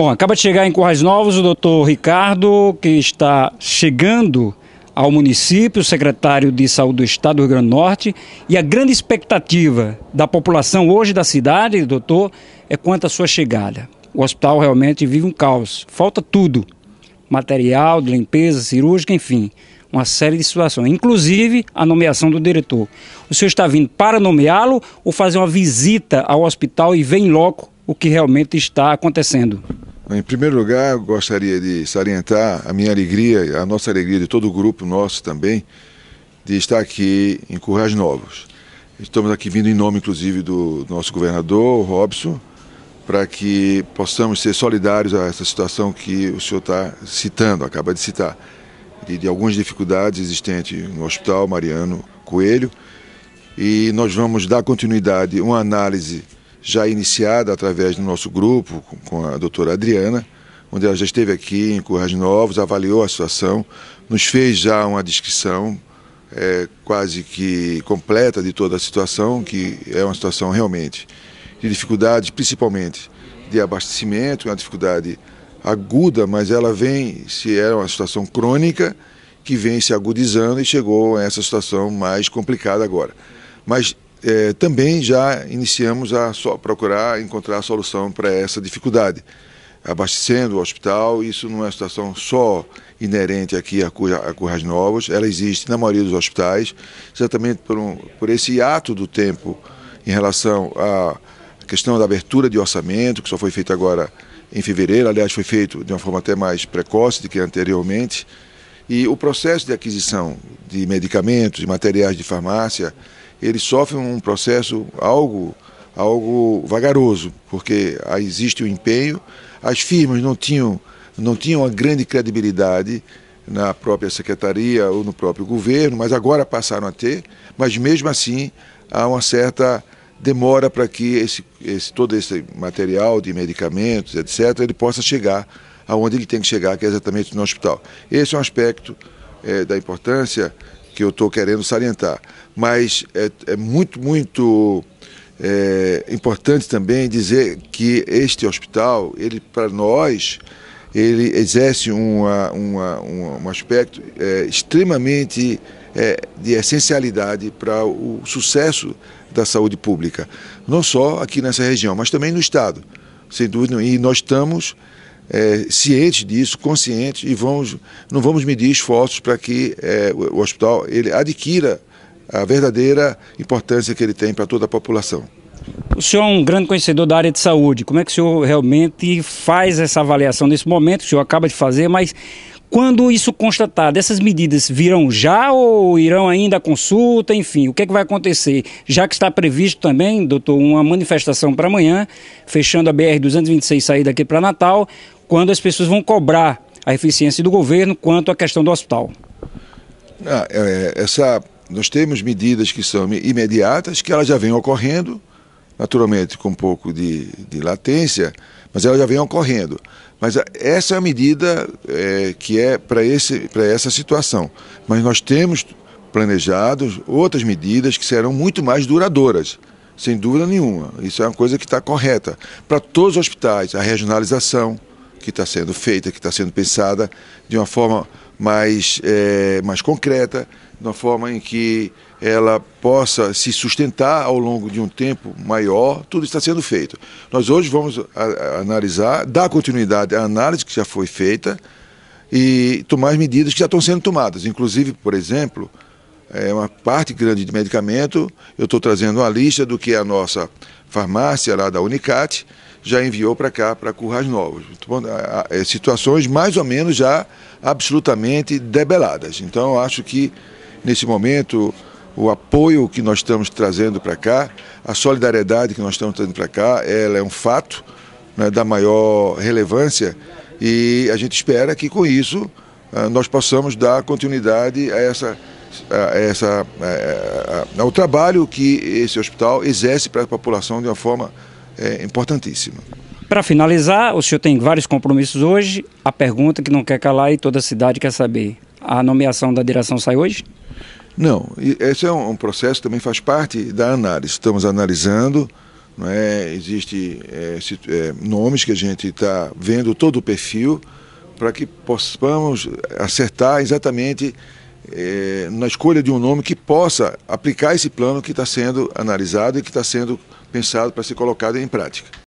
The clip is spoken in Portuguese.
Bom, acaba de chegar em Currais Novos o doutor Ricardo, que está chegando ao município, secretário de Saúde do Estado do Rio Grande do Norte. E a grande expectativa da população hoje da cidade, doutor, é quanto à sua chegada. O hospital realmente vive um caos. Falta tudo: material, de limpeza, cirúrgica, enfim. Uma série de situações, inclusive a nomeação do diretor. O senhor está vindo para nomeá-lo ou fazer uma visita ao hospital e ver em loco o que realmente está acontecendo? Em primeiro lugar, gostaria de salientar a minha alegria, a nossa alegria de todo o grupo nosso também, de estar aqui em Currais Novos. Estamos aqui vindo em nome, inclusive, do nosso governador, Robson, para que possamos ser solidários a essa situação que o senhor está citando, acaba de citar, de, de algumas dificuldades existentes no Hospital Mariano Coelho. E nós vamos dar continuidade, uma análise já iniciada através do nosso grupo, com a doutora Adriana, onde ela já esteve aqui em Currais Novos, avaliou a situação, nos fez já uma descrição é, quase que completa de toda a situação, que é uma situação realmente de dificuldades, principalmente de abastecimento, uma dificuldade aguda, mas ela vem, se era é uma situação crônica, que vem se agudizando e chegou a essa situação mais complicada agora. Mas é, também já iniciamos a so procurar encontrar a solução para essa dificuldade, abastecendo o hospital. Isso não é uma situação só inerente aqui a, Cur a Currais Novos, ela existe na maioria dos hospitais, exatamente por, um, por esse ato do tempo em relação à questão da abertura de orçamento, que só foi feito agora em fevereiro, aliás, foi feito de uma forma até mais precoce do que anteriormente. E o processo de aquisição de medicamentos, e materiais de farmácia, ele sofre um processo algo, algo vagaroso, porque existe o empenho, as firmas não tinham, não tinham uma grande credibilidade na própria secretaria ou no próprio governo, mas agora passaram a ter, mas mesmo assim há uma certa demora para que esse, esse, todo esse material de medicamentos, etc., ele possa chegar aonde ele tem que chegar, que é exatamente no hospital. Esse é um aspecto é, da importância que eu estou querendo salientar. Mas é, é muito, muito é, importante também dizer que este hospital, ele para nós, ele exerce uma, uma, uma, um aspecto é, extremamente é, de essencialidade para o sucesso da saúde pública, não só aqui nessa região, mas também no Estado, sem dúvida, e nós estamos é, disso, conscientes e vamos, não vamos medir esforços para que é, o hospital ele adquira a verdadeira importância que ele tem para toda a população. O senhor é um grande conhecedor da área de saúde. Como é que o senhor realmente faz essa avaliação nesse momento o senhor acaba de fazer, mas quando isso constatado, essas medidas virão já ou irão ainda à consulta? Enfim, o que, é que vai acontecer? Já que está previsto também, doutor, uma manifestação para amanhã, fechando a BR-226 saída aqui para Natal, quando as pessoas vão cobrar a eficiência do governo quanto à questão do hospital? Ah, é, é, essa, nós temos medidas que são imediatas, que elas já vêm ocorrendo, naturalmente com um pouco de, de latência, mas ela já vem ocorrendo. Mas essa é a medida é, que é para essa situação. Mas nós temos planejados outras medidas que serão muito mais duradouras, sem dúvida nenhuma. Isso é uma coisa que está correta. Para todos os hospitais, a regionalização que está sendo feita, que está sendo pensada de uma forma mais, é, mais concreta, de uma forma em que ela possa se sustentar ao longo de um tempo maior, tudo está sendo feito. Nós hoje vamos a, a, analisar, dar continuidade à análise que já foi feita e tomar as medidas que já estão sendo tomadas. Inclusive, por exemplo, é uma parte grande de medicamento, eu estou trazendo uma lista do que a nossa farmácia lá da Unicat já enviou para cá, para Currais Novos. Então, é, situações mais ou menos já absolutamente debeladas. Então, acho que nesse momento o apoio que nós estamos trazendo para cá, a solidariedade que nós estamos trazendo para cá, ela é um fato né, da maior relevância e a gente espera que com isso ah, nós possamos dar continuidade a essa, a essa a, a, ao trabalho que esse hospital exerce para a população de uma forma é, importantíssima. Para finalizar, o senhor tem vários compromissos hoje. A pergunta que não quer calar e toda a cidade quer saber: a nomeação da direção sai hoje? Não, esse é um, processo processo também faz parte da análise. Estamos analisando, não é? Existem é, é, nomes que a gente está vendo todo o perfil para que possamos acertar exatamente é, na escolha de um nome que possa aplicar esse plano que está sendo analisado e que está sendo pensado para ser colocado em prática.